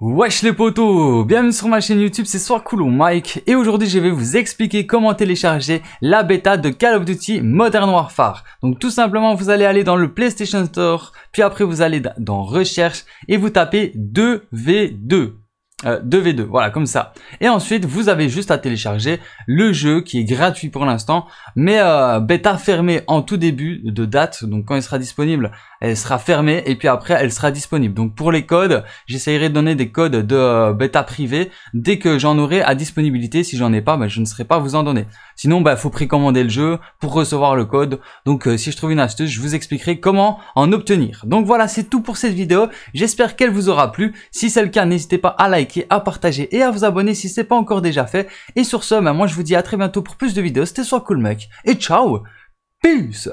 Wesh les potos Bienvenue sur ma chaîne YouTube, c'est Soir Cool Mike et aujourd'hui je vais vous expliquer comment télécharger la bêta de Call of Duty Modern Warfare. Donc tout simplement vous allez aller dans le PlayStation Store, puis après vous allez dans Recherche et vous tapez 2v2. 2 de V2, voilà comme ça. Et ensuite, vous avez juste à télécharger le jeu qui est gratuit pour l'instant, mais euh, bêta fermée en tout début de date, donc quand il sera disponible, elle sera fermée et puis après elle sera disponible. Donc pour les codes, j'essayerai de donner des codes de euh, bêta privée dès que j'en aurai à disponibilité. Si j'en ai pas, ben je ne serai pas à vous en donner. Sinon, il ben, faut précommander le jeu pour recevoir le code. Donc euh, si je trouve une astuce, je vous expliquerai comment en obtenir. Donc voilà, c'est tout pour cette vidéo. J'espère qu'elle vous aura plu. Si c'est le cas, n'hésitez pas à liker à partager et à vous abonner si ce n'est pas encore déjà fait. Et sur ce, ben, moi je vous dis à très bientôt pour plus de vidéos. C'était soit Cool Mec et ciao Peace